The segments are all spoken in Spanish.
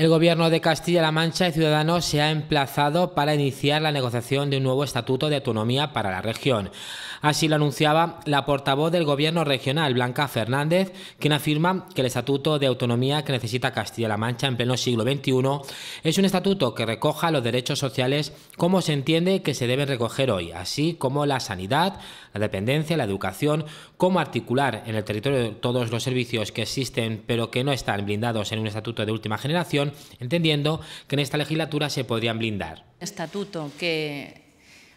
El gobierno de Castilla-La Mancha y Ciudadanos se ha emplazado para iniciar la negociación de un nuevo estatuto de autonomía para la región. Así lo anunciaba la portavoz del gobierno regional, Blanca Fernández, quien afirma que el estatuto de autonomía que necesita Castilla-La Mancha en pleno siglo XXI es un estatuto que recoja los derechos sociales como se entiende que se deben recoger hoy, así como la sanidad, la dependencia, la educación, cómo articular en el territorio todos los servicios que existen pero que no están blindados en un estatuto de última generación entendiendo que en esta legislatura se podrían blindar. Estatuto que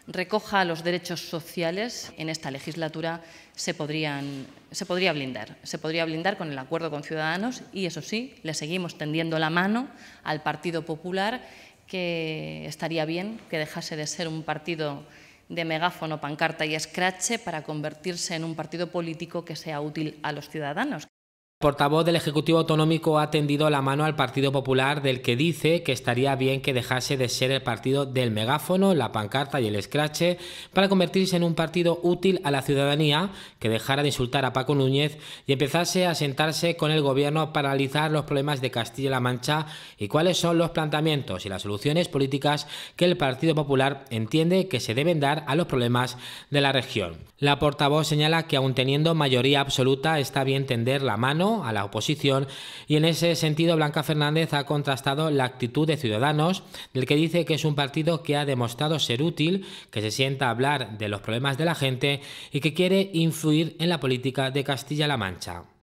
recoja los derechos sociales en esta legislatura se, se podría blindar. Se podría blindar con el acuerdo con Ciudadanos y, eso sí, le seguimos tendiendo la mano al Partido Popular, que estaría bien que dejase de ser un partido de megáfono, pancarta y escrache para convertirse en un partido político que sea útil a los ciudadanos portavoz del Ejecutivo Autonómico ha tendido la mano al Partido Popular del que dice que estaría bien que dejase de ser el partido del megáfono, la pancarta y el escrache para convertirse en un partido útil a la ciudadanía, que dejara de insultar a Paco Núñez y empezase a sentarse con el gobierno para analizar los problemas de Castilla-La Mancha y cuáles son los planteamientos y las soluciones políticas que el Partido Popular entiende que se deben dar a los problemas de la región. La portavoz señala que aun teniendo mayoría absoluta está bien tender la mano a la oposición y en ese sentido Blanca Fernández ha contrastado la actitud de Ciudadanos, del que dice que es un partido que ha demostrado ser útil, que se sienta a hablar de los problemas de la gente y que quiere influir en la política de Castilla-La Mancha.